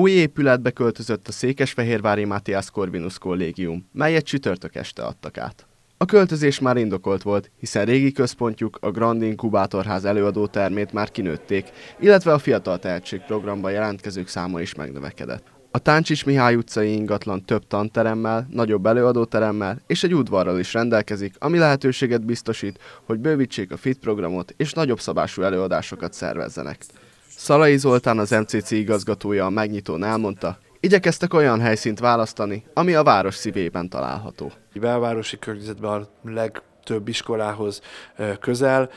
Új épületbe költözött a Székesfehérvári Matthias Corvinus kollégium, melyet csütörtök este adtak át. A költözés már indokolt volt, hiszen régi központjuk, a Grand Inkubátorház előadó termét már kinőtték, illetve a fiatal tehetség jelentkezők száma is megnövekedett. A Táncsis Mihály utcai ingatlan több tanteremmel, nagyobb előadóteremmel és egy udvarral is rendelkezik, ami lehetőséget biztosít, hogy bővítsék a FIT programot és nagyobb szabású előadásokat szervezzenek. Szalai Zoltán, az MCC igazgatója a megnyitón elmondta, igyekeztek olyan helyszínt választani, ami a város szívében található. A belvárosi környezetben a legtöbb iskolához közel,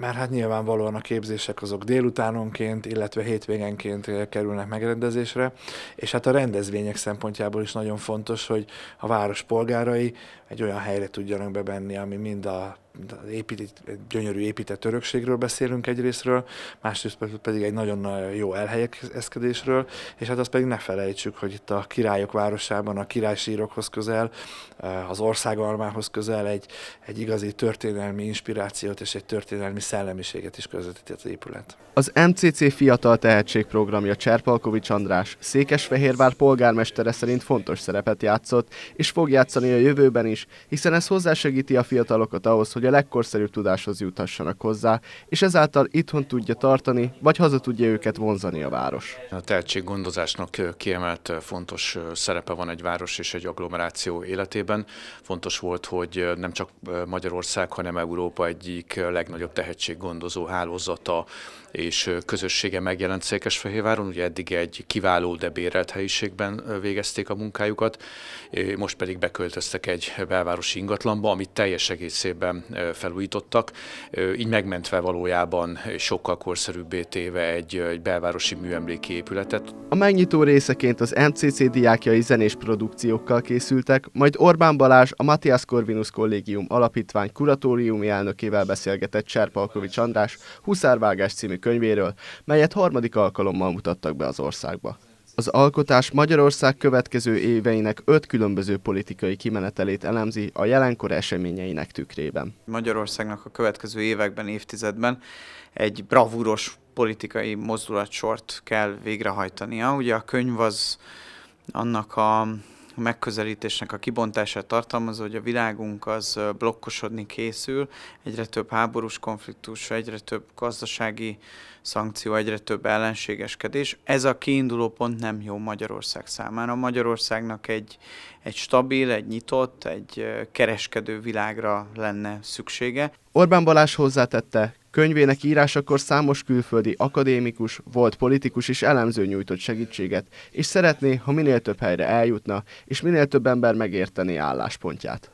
mert hát nyilvánvalóan a képzések azok délutánonként, illetve hétvégenként kerülnek megrendezésre, és hát a rendezvények szempontjából is nagyon fontos, hogy a város polgárai egy olyan helyre tudjanak bebenni, ami mind a egy gyönyörű épített örökségről beszélünk egyrésztről, másrészt pedig egy nagyon jó elhelyezkedésről, és hát azt pedig ne felejtsük, hogy itt a királyok városában, a királysírokhoz közel, eh, az ország almához közel egy, egy igazi történelmi inspirációt és egy történelmi szellemiséget is közvetíti az épület. Az MCC Fiatal Tehetség programja Cserpalkovics András Székesfehérvár polgármestere szerint fontos szerepet játszott, és fog játszani a jövőben is, hiszen ez hozzásegíti a fiatalokat ahhoz, hogy hogy a legkorszerűbb tudáshoz juthassanak hozzá, és ezáltal itthon tudja tartani, vagy haza tudja őket vonzani a város. A tehetséggondozásnak kiemelt fontos szerepe van egy város és egy agglomeráció életében. Fontos volt, hogy nem csak Magyarország, hanem Európa egyik legnagyobb tehetséggondozó hálózata és közössége megjelent Székesfehérváron. Ugye eddig egy kiváló, de bérelt helyiségben végezték a munkájukat, most pedig beköltöztek egy belvárosi ingatlanba, amit teljes egészében felújítottak, így megmentve valójában sokkal korszerűbbé téve egy, egy belvárosi műemléki épületet. A megnyitó részeként az MCC diákjai zenés produkciókkal készültek, majd Orbán Balázs a Matthias Corvinus Kollégium Alapítvány kuratóriumi elnökével beszélgetett Cserpalkovics András Huszárvágás című könyvéről, melyet harmadik alkalommal mutattak be az országba. Az alkotás Magyarország következő éveinek öt különböző politikai kimenetelét elemzi a jelenkor eseményeinek tükrében. Magyarországnak a következő években, évtizedben egy bravúros politikai mozdulatsort kell végrehajtania. Ugye a könyv az annak a megközelítésnek a kibontását tartalmazza, hogy a világunk az blokkosodni készül, egyre több háborús konfliktus, egyre több gazdasági szankció, egyre több ellenségeskedés. Ez a kiinduló pont nem jó Magyarország számára. Magyarországnak egy, egy stabil, egy nyitott, egy kereskedő világra lenne szüksége. Orbán Balázs hozzátette, Könyvének írásakor számos külföldi akadémikus, volt politikus és elemző nyújtott segítséget, és szeretné, ha minél több helyre eljutna, és minél több ember megérteni álláspontját.